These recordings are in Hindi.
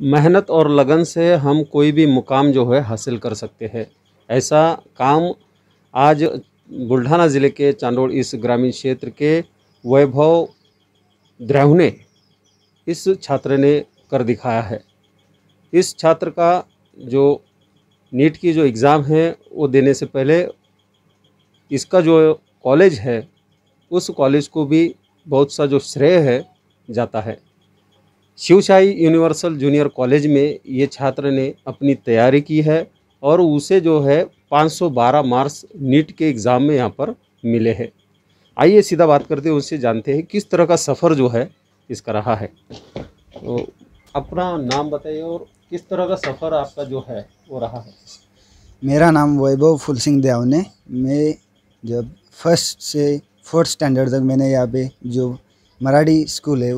मेहनत और लगन से हम कोई भी मुकाम जो है हासिल कर सकते हैं ऐसा काम आज बुल्ढाना ज़िले के चांदोड़ इस ग्रामीण क्षेत्र के वैभव द्रहुने इस छात्र ने कर दिखाया है इस छात्र का जो नीट की जो एग्ज़ाम है वो देने से पहले इसका जो कॉलेज है उस कॉलेज को भी बहुत सा जो श्रेय है जाता है शिवशाही यूनिवर्सल जूनियर कॉलेज में ये छात्र ने अपनी तैयारी की है और उसे जो है 512 मार्क्स नीट के एग्ज़ाम में यहाँ पर मिले हैं आइए सीधा बात करते हैं उनसे जानते हैं किस तरह का सफ़र जो है इसका रहा है तो अपना नाम बताइए और किस तरह का सफ़र आपका जो है वो रहा है मेरा नाम वैभव फुल सिंह दयावने मैं जब फर्स्ट से फोर्थ स्टैंडर्ड तक मैंने यहाँ पे जो मराठी स्कूल है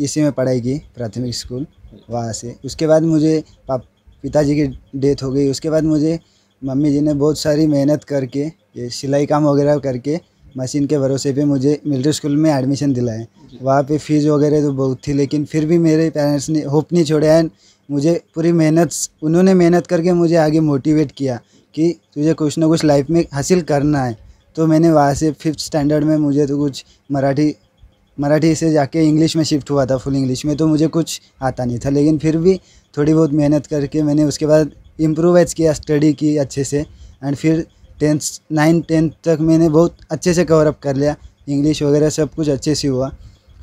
इसी में पढ़ाई की प्राथमिक स्कूल वहाँ से उसके बाद मुझे पिताजी की डेथ हो गई उसके बाद मुझे मम्मी जी ने बहुत सारी मेहनत करके ये सिलाई काम वगैरह करके मशीन के भरोसे पे मुझे मिलिट्री स्कूल में एडमिशन दिलाए वहाँ पे फीस वगैरह तो बहुत थी लेकिन फिर भी मेरे पेरेंट्स ने होप नहीं छोड़ा एंड मुझे पूरी मेहनत उन्होंने मेहनत करके मुझे आगे मोटिवेट किया कि तुझे कुछ ना कुछ लाइफ में हासिल करना है तो मैंने वहाँ से फिफ्थ स्टैंडर्ड में मुझे तो कुछ मराठी मराठी से जाके इंग्लिश में शिफ्ट हुआ था फुल इंग्लिश में तो मुझे कुछ आता नहीं था लेकिन फिर भी थोड़ी बहुत मेहनत करके मैंने उसके बाद इम्प्रूवाइज किया स्टडी की अच्छे से एंड फिर टेंथ नाइन्थ टेंथ तक मैंने बहुत अच्छे से कवर अप कर लिया इंग्लिश वगैरह सब कुछ अच्छे से हुआ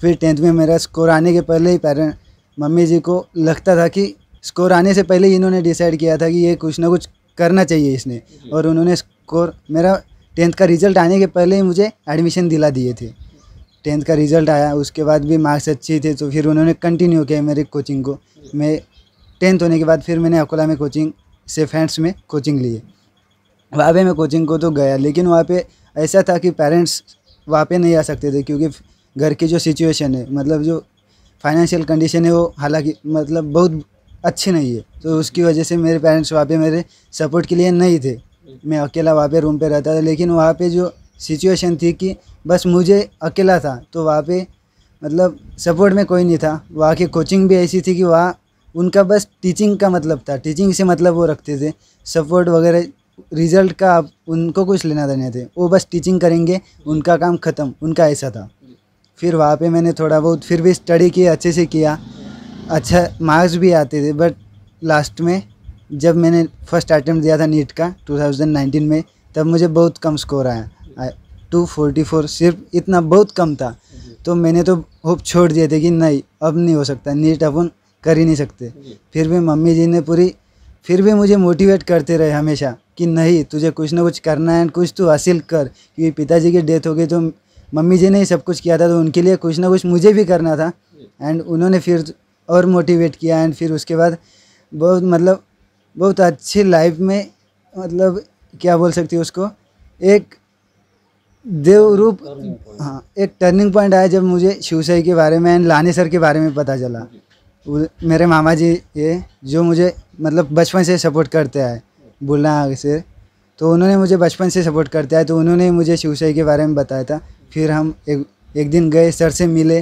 फिर टेंथ में मेरा स्कोर आने के पहले ही पेरेंट मम्मी जी को लगता था कि स्कोर आने से पहले इन्होंने डिसाइड किया था कि ये कुछ ना कुछ करना चाहिए इसने और उन्होंने स्कोर मेरा टेंथ का रिजल्ट आने के पहले ही मुझे एडमिशन दिला दिए थे टेंथ का रिज़ल्ट आया उसके बाद भी मार्क्स अच्छे थे तो फिर उन्होंने कंटिन्यू किया मेरी कोचिंग को मैं टेंथ होने के बाद फिर मैंने अकोला में कोचिंग से फ्रेंड्स में कोचिंग लिए वहाँ पे मैं कोचिंग को तो गया लेकिन वहाँ पे ऐसा था कि पेरेंट्स वहाँ पे नहीं आ सकते थे क्योंकि घर की जो सिचुएशन है मतलब जो फाइनेंशियल कंडीशन है वो हालांकि मतलब बहुत अच्छी नहीं है तो उसकी वजह से मेरे पेरेंट्स वहाँ पे मेरे सपोर्ट के लिए नहीं थे मैं अकेला वहाँ पे रूम पे रहता था लेकिन वहाँ पे जो सिचुएशन थी कि बस मुझे अकेला था तो वहाँ पे मतलब सपोर्ट में कोई नहीं था वहाँ की कोचिंग भी ऐसी थी कि वहाँ उनका बस टीचिंग का मतलब था टीचिंग से मतलब वो रखते थे सपोर्ट वगैरह रिजल्ट का उनको कुछ लेना देने थे वो बस टीचिंग करेंगे उनका काम ख़त्म उनका ऐसा था फिर वहाँ पे मैंने थोड़ा बहुत फिर भी स्टडी किया अच्छे से किया अच्छा मार्क्स भी आते थे बट लास्ट में जब मैंने फर्स्ट अटैम्प्ट दिया था नीट का 2019 में तब मुझे बहुत कम स्कोर आया टू फोर्टी फोर सिर्फ इतना बहुत कम था तो मैंने तो होप छोड़ दिए थे कि नहीं अब नहीं हो सकता नीट अपन कर ही नहीं सकते फिर भी मम्मी जी ने पूरी फिर भी मुझे मोटिवेट करते रहे हमेशा कि नहीं तुझे कुछ ना कुछ करना है कुछ तो हासिल कर क्योंकि पिताजी की डेथ हो गई तो मम्मी जी ने ही सब कुछ किया था तो उनके लिए कुछ ना कुछ मुझे भी करना था एंड उन्होंने फिर और मोटिवेट किया एंड फिर उसके बाद बहुत मतलब बहुत अच्छी लाइफ में मतलब क्या बोल सकती है उसको एक देवरूप हाँ एक टर्निंग पॉइंट आया जब मुझे शिवसाई के बारे में एंड लाने सर के बारे में पता चला मेरे मामा जी ये जो मुझे मतलब बचपन से सपोर्ट करते आए बोलना आगे से तो उन्होंने मुझे बचपन से सपोर्ट करते आए तो उन्होंने मुझे शिवसाई के बारे में बताया था फिर हम एक एक दिन गए सर से मिले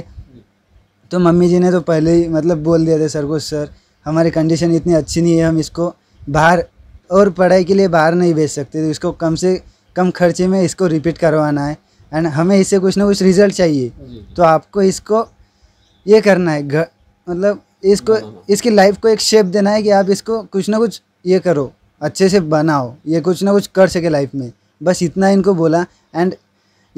तो मम्मी जी ने तो पहले ही मतलब बोल दिया था सर को सर हमारी कंडीशन इतनी अच्छी नहीं है हम इसको बाहर और पढ़ाई के लिए बाहर नहीं भेज सकते तो इसको कम से कम खर्चे में इसको रिपीट करवाना है एंड हमें इससे कुछ ना कुछ रिजल्ट चाहिए तो आपको इसको ये करना है घर मतलब इसको हाँ, हाँ। इसकी लाइफ को एक शेप देना है कि आप इसको कुछ ना कुछ ये करो अच्छे से बनाओ ये कुछ ना कुछ कर सके लाइफ में बस इतना इनको बोला एंड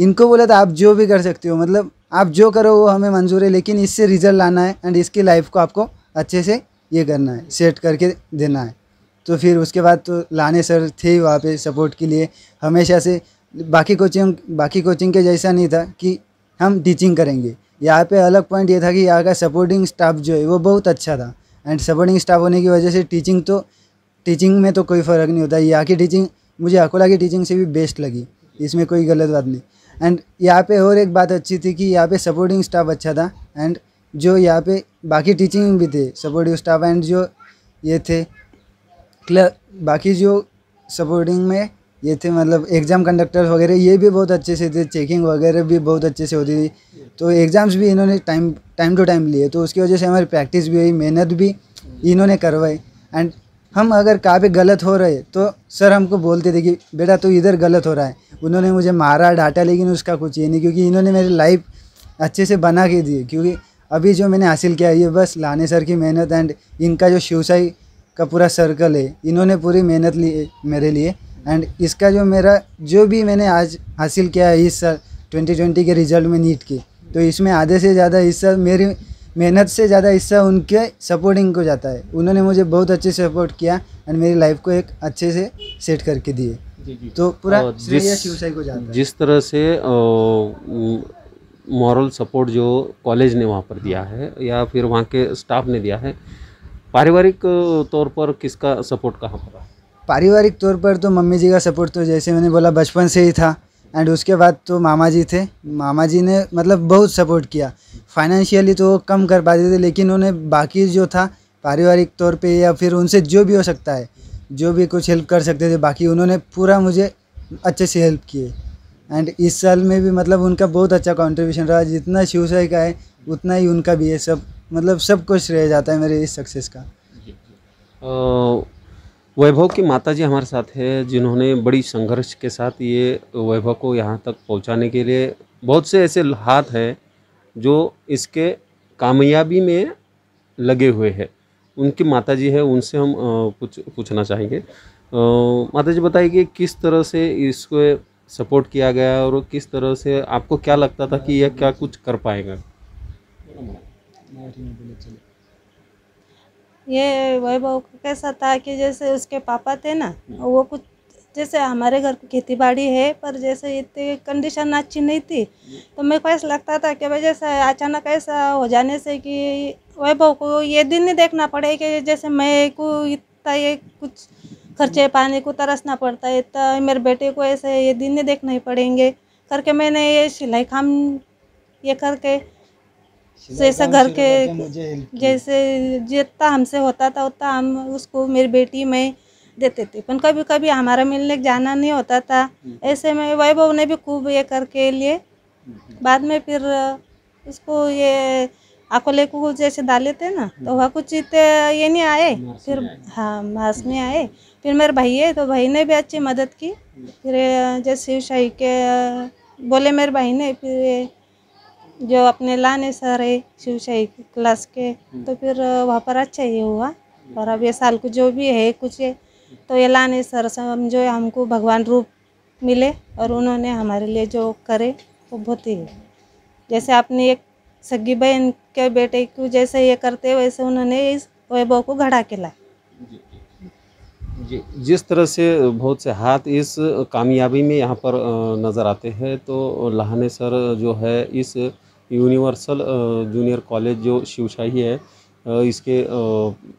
इनको बोला तो आप जो भी कर सकते हो मतलब आप जो करो वो हमें मंजूर है लेकिन इससे रिजल्ट लाना है एंड इसकी लाइफ को आपको अच्छे से ये करना है सेट करके देना है तो फिर उसके बाद तो लाने सर थे वहाँ पे सपोर्ट के लिए हमेशा से बाकी कोचिंग बाकी कोचिंग के जैसा नहीं था कि हम टीचिंग करेंगे यहाँ पे अलग पॉइंट ये था कि यहाँ का सपोर्टिंग स्टाफ जो है वो बहुत अच्छा था एंड सपोर्टिंग स्टाफ होने की वजह से टीचिंग तो टीचिंग में तो कोई फ़र्क नहीं होता यहाँ की टीचिंग मुझे अकोला की टीचिंग से भी बेस्ट लगी इसमें कोई गलत बात नहीं एंड यहाँ पे और एक बात अच्छी थी कि यहाँ पे सपोर्टिंग स्टाफ अच्छा था एंड जो यहाँ पे बाकी टीचिंग भी थे सपोर्टिंग स्टाफ एंड जो ये थे क्लर बाकी जो सपोर्टिंग में ये थे मतलब एग्ज़ाम कंडक्टर वगैरह ये भी बहुत अच्छे से थे चेकिंग वगैरह भी बहुत अच्छे से होती थी तो एग्ज़ाम्स भी इन्होंने टाइम टाइम टू टाइम लिए तो उसकी वजह से हमारी प्रैक्टिस भी हुई मेहनत भी इन्होंने करवाई एंड हम अगर काफ़ी गलत हो रहे तो सर हमको बोलते थे कि बेटा तो इधर गलत हो रहा है उन्होंने मुझे मारा डांटा लेकिन उसका कुछ ये नहीं क्योंकि इन्होंने मेरी लाइफ अच्छे से बना के दी क्योंकि अभी जो मैंने हासिल किया ये बस लाने सर की मेहनत एंड इनका जो शिवसाई का पूरा सर्कल है इन्होंने पूरी मेहनत ली मेरे लिए एंड इसका जो मेरा जो भी मैंने आज हासिल किया है इस साल ट्वेंटी के रिजल्ट में नीट के तो इसमें आधे से ज़्यादा हिस्सा मेरी मेहनत से ज़्यादा हिस्सा उनके सपोर्टिंग को जाता है उन्होंने मुझे बहुत अच्छे से सपोर्ट किया एंड मेरी लाइफ को एक अच्छे से सेट करके दिए तो पूरा जिस शिवसाई को जाता जिस तरह से मॉरल सपोर्ट जो कॉलेज ने वहाँ पर दिया है या फिर वहाँ के स्टाफ ने दिया है पारिवारिक तौर पर किसका सपोर्ट कहाँ पर पारिवारिक तौर पर तो मम्मी जी का सपोर्ट तो जैसे मैंने बोला बचपन से ही था एंड उसके बाद तो मामा जी थे मामा जी ने मतलब बहुत सपोर्ट किया फाइनेंशियली तो वो कम कर पाते थे लेकिन उन्हें बाकी जो था पारिवारिक तौर पे या फिर उनसे जो भी हो सकता है जो भी कुछ हेल्प कर सकते थे बाकी उन्होंने पूरा मुझे अच्छे से हेल्प किए एंड इस साल में भी मतलब उनका बहुत अच्छा कॉन्ट्रीब्यूशन रहा जितना शिवसाई का है उतना ही उनका भी है सब मतलब सब कुछ रह जाता है मेरे इस सक्सेस का वैभव की माता जी हमारे साथ है जिन्होंने बड़ी संघर्ष के साथ ये वैभव को यहाँ तक पहुँचाने के लिए बहुत से ऐसे हाथ हैं जो इसके कामयाबी में लगे हुए हैं उनकी माता जी है उनसे हम कुछ पूछना चाहेंगे माता जी बताइए कि किस तरह से इसको सपोर्ट किया गया और किस तरह से आपको क्या लगता था कि यह क्या कुछ कर पाएगा ये वैभव कैसा था कि जैसे उसके पापा थे ना वो कुछ जैसे हमारे घर को खेती बाड़ी है पर जैसे इतनी कंडीशन अच्छी नहीं थी तो मेरे को ऐसा लगता था कि भाई जैसे अचानक ऐसा हो जाने से कि वैभव को ये दिन नहीं देखना पड़े कि जैसे मैं को इतना ये कुछ खर्चे पाने को तरसना पड़ता है इतना तो मेरे बेटे को ऐसे ये दिन नहीं देखना ही पड़ेंगे करके मैंने ये सिलाई काम ये करके जैसा तो घर के जैसे जितना हमसे होता था उतना हम उसको मेरी बेटी में देते थे पर कभी कभी हमारा मिलने जाना नहीं होता था हम्म। ऐसे में वैभव ने भी खूब ये करके लिए हम्म। बाद में फिर उसको ये अकोले को जैसे डाले थे ना तो हम्म। वह कुछ ये नहीं आए फिर हाँ मास में आए फिर मेरे भाई है तो भाई ने भी अच्छी मदद की फिर जैसे शिव शाही के बोले मेरे भाई ने फिर जो अपने लाने सर है शिवशाही क्लास के तो हम्म। फिर वहाँ पर अच्छा ही हुआ और अब ये साल को जो भी है कुछ है, तो ये लाने सर समझो हमको भगवान रूप मिले और उन्होंने हमारे लिए जो करे वो बहुत ही जैसे आपने एक सगी बहन के बेटे को जैसे ये करते वैसे उन्होंने इस वैभव को घड़ा के लाए जिस तरह से बहुत से हाथ इस कामयाबी में यहाँ पर नज़र आते हैं तो लहाने सर जो है इस यूनिवर्सल जूनियर कॉलेज जो शिवशाही है इसके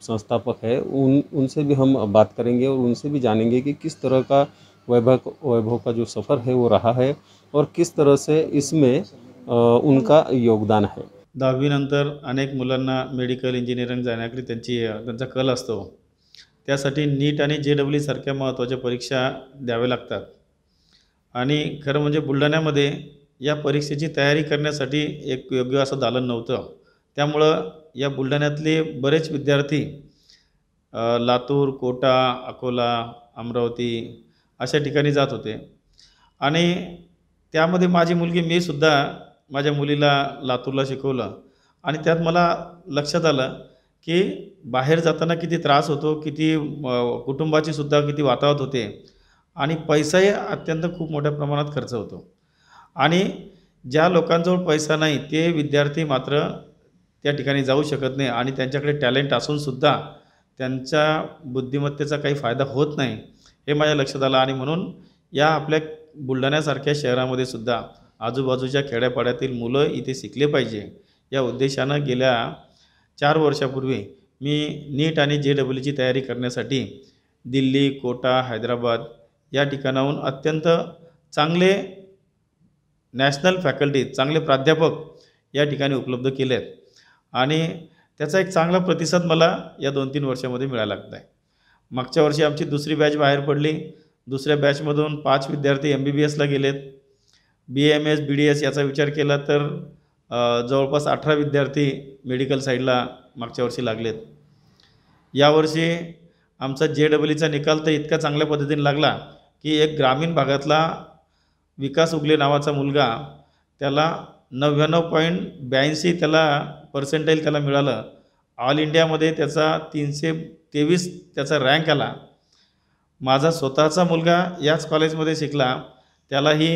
संस्थापक है उन उनसे भी हम बात करेंगे और उनसे भी जानेंगे कि किस तरह का वैभव वैभव का जो सफ़र है वो रहा है और किस तरह से इसमें उनका योगदान है नर अनेक मुला मेडिकल इंजिनियरिंग जानेकर कल आतो त्यासाठी नीट आणि जे डब्ल्यू सारख्या महत्त्वाच्या परीक्षा द्याव्या लागतात आणि खरं म्हणजे बुलढाण्यामध्ये या परीक्षेची तयारी करण्यासाठी एक योग्य असं दालन नव्हतं त्यामुळं या बुलढाण्यातले बरेच विद्यार्थी लातूर कोटा अकोला अमरावती अशा ठिकाणी जात होते आणि त्यामध्ये माझी मुलगी मी सुद्धा माझ्या मुलीला लातूरला शिकवलं आणि त्यात मला लक्षात आलं की बाहेर जाताना किती त्रास होतो किती कुटुंबाची सुद्धा किती वातावत होते आणि पैसाही अत्यंत खूप मोठ्या प्रमाणात खर्च होतो आणि ज्या लोकांजवळ पैसा नाही ते विद्यार्थी मात्र त्या ठिकाणी जाऊ शकत नाही आणि त्यांच्याकडे टॅलेंट असूनसुद्धा त्यांच्या बुद्धिमत्तेचा काही फायदा होत नाही हे माझ्या लक्षात आलं आणि म्हणून या आपल्या बुलढाण्यासारख्या शहरामध्ये सुद्धा आजूबाजूच्या खेड्यापाड्यातील मुलं इथे शिकले पाहिजे या उद्देशानं गेल्या चार वर्षापूर्वी मी नीट आणि जे डब्ल्यूची तयारी करण्यासाठी दिल्ली कोटा हैदराबाद या ठिकाणाहून अत्यंत चांगले नॅशनल फॅकल्टी चांगले प्राध्यापक या ठिकाणी उपलब्ध केले आहेत आणि त्याचा एक चांगला प्रतिसाद मला या दोन तीन वर्षामध्ये मिळायला लागत आहे मागच्या वर्षी आमची दुसरी बॅच बाहेर पडली दुसऱ्या बॅचमधून पाच विद्यार्थी एम बी बी एसला गेलेत B M S B D S याचा विचार केला तर जवळपास अठरा विद्यार्थी मेडिकल साईडला मागच्या वर्षी लागलेत यावर्षी आमचा जे ईचा निकाल तर इतका चांगल्या पद्धतीने लागला की एक ग्रामीण भागातला विकास उगले नावाचा मुलगा त्याला नव्याण्णव पॉईंट ब्याऐंशी त्याला पर्सेंटाईल त्याला मिळालं ऑल इंडियामध्ये त्याचा तीनशे तेवीस त्याचा रँक आला माझा स्वतःचा मुलगा याच कॉलेजमध्ये शिकला त्यालाही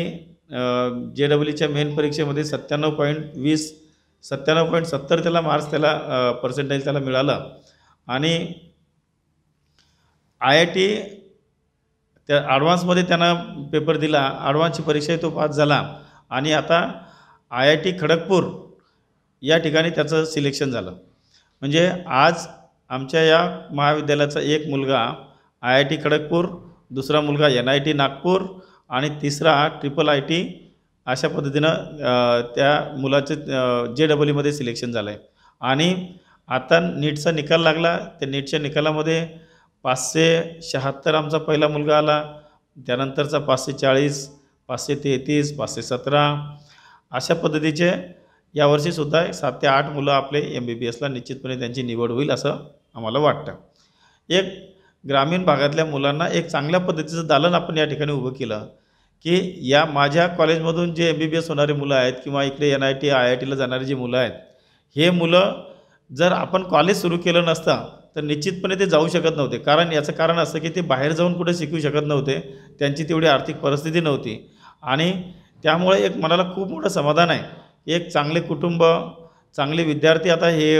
जे डबल मेन परीक्षेमध्ये सत्त्याण्णव पॉईंट वीस सत्त्याण्णव पॉईंट सत्तर त्याला मार्क्स त्याला पर्सेंटेज त्याला मिळाला आणि आय आय टी त्या ॲडव्हान्समध्ये त्यांना पेपर दिला ॲडव्हान्सची परीक्षाही तो पास झाला आणि आता आय आय टी खडगपूर या ठिकाणी त्याचं सिलेक्शन झालं म्हणजे आज आमच्या या महाविद्यालयाचा एक मुलगा आय आय टी खडगपूर दुसरा मुलगा एन आय टी नागपूर आणि तिसरा ट्रिपल आय टी अशा पद्धतीनं त्या मुलाचे जे डबल ईमध्ये सिलेक्शन झालं आहे आणि आता नीटचा निकाल लागला त्या नीटच्या निकालामध्ये पाचशे शहात्तर आमचा पहिला मुलगा आला त्यानंतरचा पाचशे चाळीस पाचशे तेहतीस पाचशे सतरा अशा पद्धतीचे यावर्षीसुद्धा सात ते आठ मुलं आपले एम बी बी एसला निश्चितपणे त्यांची निवड होईल असं आम्हाला वाटतं एक ग्रामीण भागातल्या मुलांना एक चांगल्या पद्धतीचं दालन आपण या ठिकाणी उभं केलं की या माझ्या कॉलेजमधून जे एम बी बी एस होणारे मुलं आहेत किंवा इकडे एन आय टी आय आय टीला जाणारी जी मुलं आहेत हे मुलं जर आपण कॉलेज सुरू केलं नसता तर निश्चितपणे ते जाऊ शकत नव्हते कारण याचं कारण असं की ते बाहेर जाऊन कुठे शिकू शकत नव्हते त्यांची तेवढी आर्थिक परिस्थिती नव्हती आणि त्यामुळे एक मनाला खूप मोठं समाधान आहे एक चांगले कुटुंब चांगले विद्यार्थी आता हे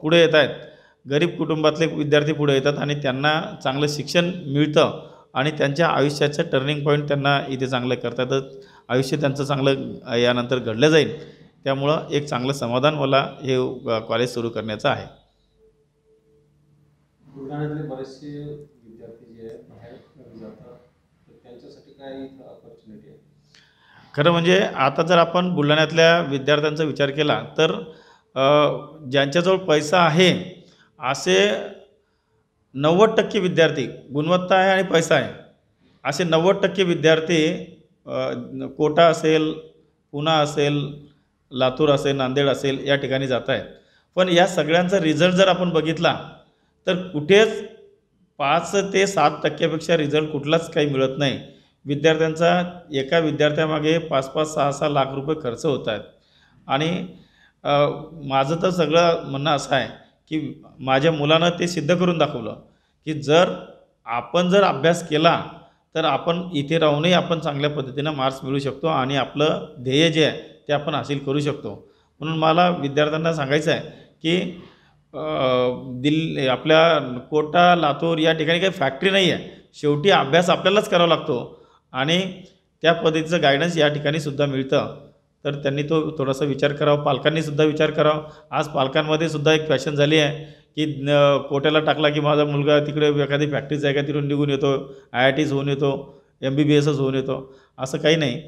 पुढे येत आहेत गरीब कुटुंबातले विद्यार्थी पुढे येतात आणि त्यांना चांगलं शिक्षण मिळतं आणि त्यांच्या आयुष्याचं टर्निंग पॉईंट त्यांना इथे चांगलं करतात आयुष्य त्यांचं चांगलं यानंतर घडलं जाईल त्यामुळं एक चांगलं समाधान मला हे कॉलेज सुरू करण्याचं आहे बुलढाण्यातले बरेचसे विद्यार्थी जे आहेत त्यांच्यासाठी काय ऑपॉर्च्युनिटी आहे खरं म्हणजे आता जर आपण बुलढाण्यातल्या विद्यार्थ्यांचा विचार केला तर ज्यांच्याजवळ पैसा आहे असे नव्वद टक्के विद्यार्थी गुणवत्ता आहे आणि पैसा आहे असे नव्वद टक्के विद्यार्थी कोटा असेल पुणा असेल लातूर असेल नांदेड असेल या ठिकाणी जात आहेत पण या सगळ्यांचा रिझल्ट जर आपण बघितला तर कुठेच पाच ते सात टक्क्यापेक्षा रिझल्ट कुठलाच काही मिळत नाही विद्यार्थ्यांचा एका विद्यार्थ्यामागे पाच पाच सहा सहा लाख रुपये खर्च होत आहेत आणि माझं तर सगळं म्हणणं असं आहे की माझ्या मुलानं ते सिद्ध करून दाखवलं की जर आपण जर अभ्यास केला तर आपण इथे राहूनही आपण चांगल्या पद्धतीनं मार्क्स मिळू शकतो आणि आपलं ध्येय जे आहे ते आपण हासिल करू शकतो म्हणून मला विद्यार्थ्यांना सांगायचं आहे की दिल्ली आपल्या कोटा लातूर या ठिकाणी काही फॅक्टरी नाही आहे शेवटी अभ्यास आपल्यालाच करावा लागतो आणि त्या पद्धतीचं गायडन्स या ठिकाणी सुद्धा मिळतं तर त्यांनी तो थोडासा विचार करावा पालकांनीसुद्धा विचार करावा आज पालकांमध्ये सुद्धा एक फॅशन झाली आहे की कोट्याला टाकला की माझा मुलगा तिकडे एखादी फॅक्टरीच आहे का तिकडून निघून येतो आय आय टीच होऊन येतो एम बी बी एसच होऊन येतो असं काही नाही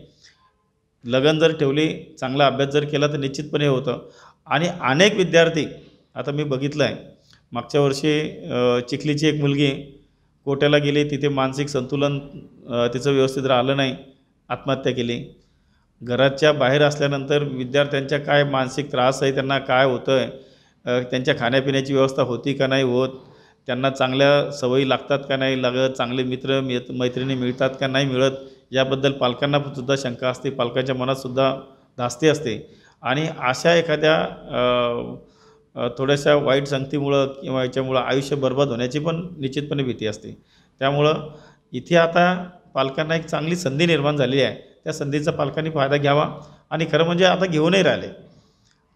लगन जर ठेवली चांगला अभ्यास जर केला तर निश्चितपणे होतं आणि अनेक विद्यार्थी आता मी बघितलं आहे मागच्या वर्षी चिखलीची एक मुलगी कोट्याला गेली तिथे मानसिक संतुलन तिचं व्यवस्थित राहिलं नाही आत्महत्या केली घराच्या बाहेर असल्यानंतर विद्यार्थ्यांच्या काय मानसिक त्रास आहे त्यांना काय होतं आहे त्यांच्या खाण्यापिण्याची व्यवस्था होती का नाही होत त्यांना चांगल्या सवयी लागतात का नाही लागत चांगले मित्र मित मैत्रिणी मिळतात का नाही मिळत याबद्दल पालकांना सुद्धा शंका असते पालकांच्या मनातसुद्धा धास्ती असते आणि अशा एखाद्या थोड्याशा वाईट संगतीमुळं किंवा याच्यामुळं आयुष्य बर्बाद होण्याची पण निश्चितपणे भीती असते त्यामुळं इथे आता पालकांना एक चांगली संधी निर्माण झाली आहे त्या संधीचा पालकांनी फायदा घ्यावा आणि खरं म्हणजे आता घेऊनही राहिले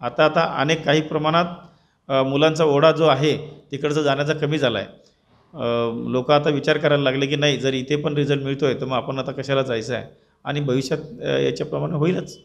आता आता अनेक काही प्रमाणात मुलांचा ओढा जो आहे तिकडचा जाण्याचा कमी झाला आहे लोक आता विचार करायला लागले की नाही जर इथे पण रिझल्ट मिळतो आहे तर मग आपण आता कशाला जायचं आहे आणि भविष्यात याच्याप्रमाणे होईलच